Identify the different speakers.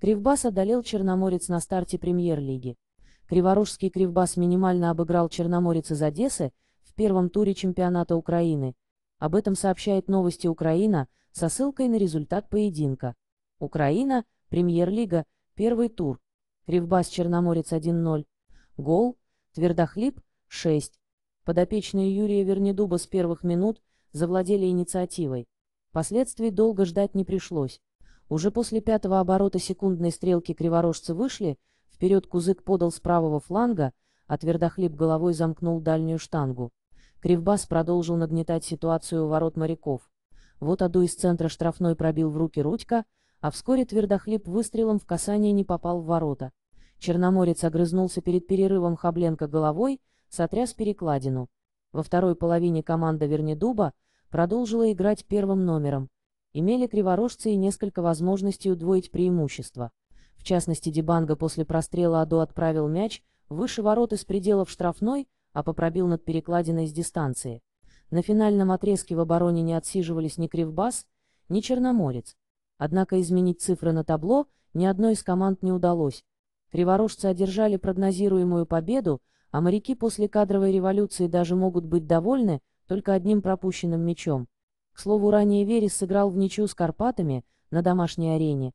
Speaker 1: Кривбас одолел Черноморец на старте премьер-лиги. Криворужский Кривбас минимально обыграл Черноморец из Одессы в первом туре чемпионата Украины. Об этом сообщает новости Украина со ссылкой на результат поединка. Украина, премьер-лига, первый тур. Кривбас Черноморец 1-0. Гол, Твердохлип, 6. Подопечные Юрия Вернедуба с первых минут завладели инициативой. Последствий долго ждать не пришлось. Уже после пятого оборота секундной стрелки криворожцы вышли, вперед Кузык подал с правого фланга, а Твердохлеб головой замкнул дальнюю штангу. Кривбас продолжил нагнетать ситуацию у ворот моряков. Вот аду из центра штрафной пробил в руки Рудька, а вскоре Твердохлеб выстрелом в касание не попал в ворота. Черноморец огрызнулся перед перерывом Хабленко головой, сотряс перекладину. Во второй половине команда Вернедуба продолжила играть первым номером имели криворожцы и несколько возможностей удвоить преимущество. В частности, Дебанга после прострела Адо отправил мяч выше ворот из пределов штрафной, а попробил над перекладиной с дистанции. На финальном отрезке в обороне не отсиживались ни Кривбас, ни Черноморец. Однако изменить цифры на табло ни одной из команд не удалось. Криворожцы одержали прогнозируемую победу, а моряки после кадровой революции даже могут быть довольны только одним пропущенным мячом. К слову, ранее Верес сыграл в ничью с Карпатами на домашней арене,